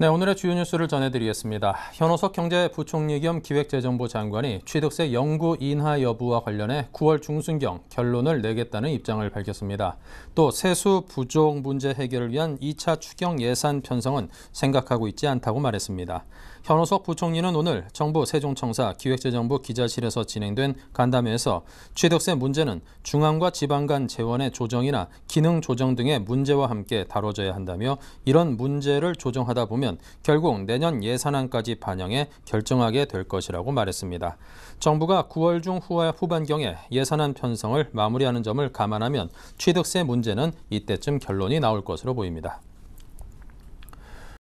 네, 오늘의 주요 뉴스를 전해드리겠습니다. 현호석 경제부총리 겸 기획재정부 장관이 취득세 영구 인하 여부와 관련해 9월 중순경 결론을 내겠다는 입장을 밝혔습니다. 또 세수 부족 문제 해결을 위한 2차 추경 예산 편성은 생각하고 있지 않다고 말했습니다. 현호석 부총리는 오늘 정부 세종청사 기획재정부 기자실에서 진행된 간담회에서 취득세 문제는 중앙과 지방 간 재원의 조정이나 기능 조정 등의 문제와 함께 다뤄져야 한다며 이런 문제를 조정하다 보면 결국 내년 예산안까지 반영해 결정하게 될 것이라고 말했습니다. 정부가 9월 중 후와 후반경에 예산안 편성을 마무리하는 점을 감안하면 취득세 문제는 이때쯤 결론이 나올 것으로 보입니다.